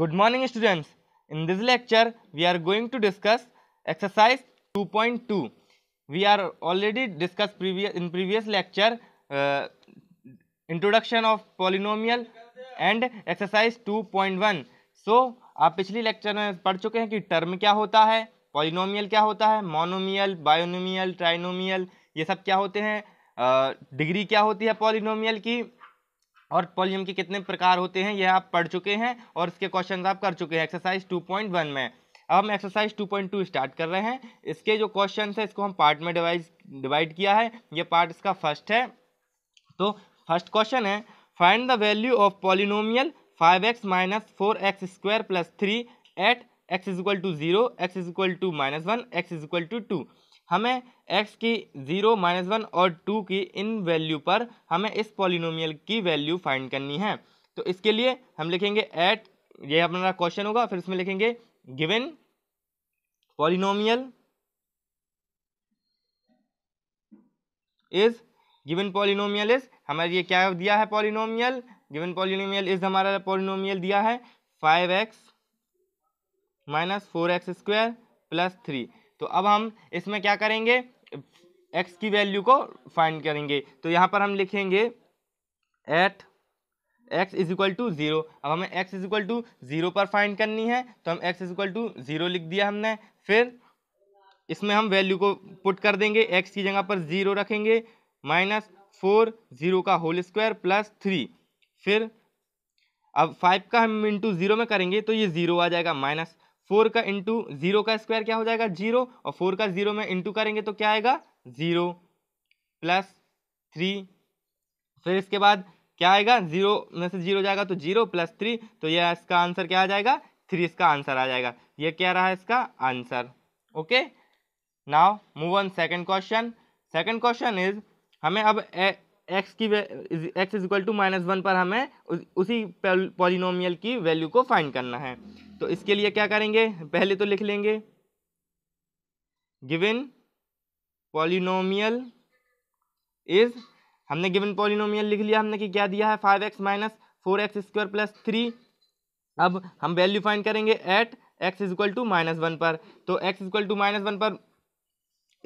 good morning students in this lecture we are going to discuss exercise 2.2 we are already discuss previous in previous lecture introduction of polynomial and exercise 2.1 so आप पिछली lecture में पढ़ चुके हैं कि term क्या होता है पॉलिनोमियल क्या होता है मोनोमियल बायोनोमियल ट्राइनोमियल ये सब क्या होते हैं डिग्री uh, क्या होती है पॉलिनोमियल की और पोलियम के कितने प्रकार होते हैं यह आप पढ़ चुके हैं और इसके क्वेश्चन आप कर चुके हैं एक्सरसाइज 2.1 में अब हम एक्सरसाइज 2.2 स्टार्ट कर रहे हैं इसके जो क्वेश्चन है इसको हम पार्ट में डिवाइज डिवाइड किया है ये पार्ट इसका फर्स्ट है तो फर्स्ट क्वेश्चन है find the value of polynomial five x minus four x square plus three at x is equal to zero x is equal to minus one x is equal to two हमें x की zero minus one और two की इन value पर हमें इस polynomial की value find करनी है तो इसके लिए हम लिखेंगे एट ये अपना क्वेश्चन होगा फिर इसमें लिखेंगे given polynomial is given polynomial is हमारे ये क्या दिया है पॉलिनोमियल गिवन पॉलिनोमियल इज हमारा पॉलिनोमियल दिया है five x minus four x square plus three तो अब हम इसमें क्या करेंगे एक्स की वैल्यू को फाइंड करेंगे तो यहाँ पर हम लिखेंगे at x is equal to zero अब हमें x is equal to zero पर फाइंड करनी है तो हम x is equal to zero लिख दिया हमने फिर इसमें हम वैल्यू को पुट कर देंगे एक्स की जगह पर ज़ीरो रखेंगे माइनस फोर ज़ीरो का होल स्क्वायर प्लस थ्री फिर अब फाइव का हम इंटू ज़ीरो में करेंगे तो ये ज़ीरो आ जाएगा माइनस फोर का इंटू जीरो का स्क्वायर क्या हो जाएगा जीरो और फोर का जीरो में इंटू करेंगे तो क्या आएगा जीरो प्लस थ्री फिर इसके बाद क्या आएगा जीरो में से जीरो जाएगा तो जीरो प्लस थ्री तो यह इसका आंसर क्या आ जाएगा थ्री इसका आंसर आ जाएगा यह क्या रहा है इसका answer okay now move on second question second question is हमें अब एक्स की x is equal to minus one पर हमें उस, उसी पॉलिनोमियल की वैल्यू को फाइंड करना है तो इसके लिए क्या करेंगे पहले तो लिख लेंगे गिवन पॉलिनोमियल इज हमने गिवन पॉलिनोमियल लिख लिया हमने कि क्या दिया है five x minus four x square plus three अब हम वैल्यू फाइंड करेंगे at x is equal to minus one पर तो x equal to minus one पर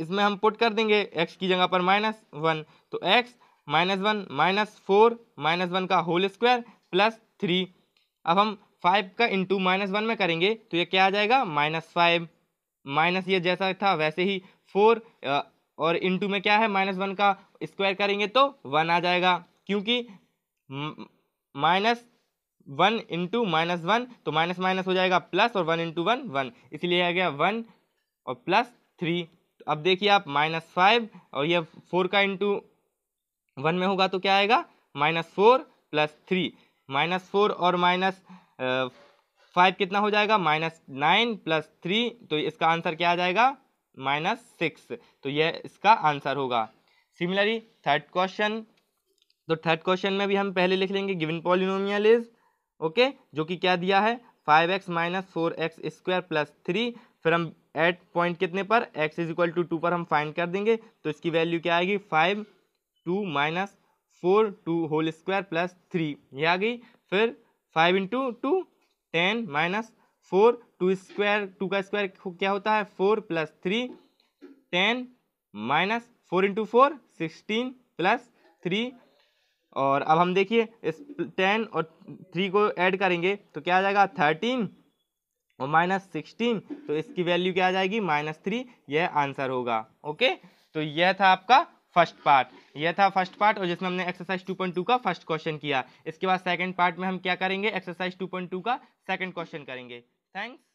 इसमें हम पुट कर देंगे एक्स की जगह पर माइनस वन तो x minus one minus four minus one का होल स्क्वायर प्लस थ्री अब हम फाइव का इंटू माइनस वन में करेंगे तो ये क्या आ जाएगा माइनस फाइव माइनस ये जैसा था वैसे ही फोर और इंटू में क्या है माइनस वन का स्क्वायर करेंगे तो वन आ जाएगा क्योंकि minus one into minus one तो माइनस माइनस हो जाएगा प्लस और वन इंटू वन वन इसलिए आ गया वन और प्लस थ्री अब देखिए आप माइनस फाइव और यह फोर का इंटू वन में होगा तो क्या आएगा minus four plus three minus four और माइनस फाइव कितना हो जाएगा माइनस नाइन प्लस थ्री तो इसका आंसर क्या आ जाएगा माइनस सिक्स तो यह इसका आंसर होगा सिमिलरली थर्ड क्वेश्चन तो थर्ड क्वेश्चन में भी हम पहले लिख लेंगे गिविन पॉलिनोमियल इज ओके जो कि क्या दिया है five x minus four x square plus three फिर हम एट पॉइंट कितने पर x is equal to two पर हम फाइंड कर देंगे तो इसकी वैल्यू क्या आएगी five two minus four two whole square plus three ये आ गई फिर five into two ten minus four two square two का स्क्वायर क्या होता है four plus three ten minus four into four sixteen plus three और अब हम देखिए इस टेन और थ्री को ऐड करेंगे तो क्या आ जाएगा थर्टीन और माइनस सिक्सटीन तो इसकी वैल्यू क्या आ जाएगी माइनस थ्री यह आंसर होगा ओके तो यह था आपका फर्स्ट पार्ट यह था फर्स्ट पार्ट और जिसमें हमने एक्सरसाइज 2.2 का फर्स्ट क्वेश्चन किया इसके बाद सेकंड पार्ट में हम क्या करेंगे एक्सरसाइज 2.2 का सेकंड क्वेश्चन करेंगे थैंक्स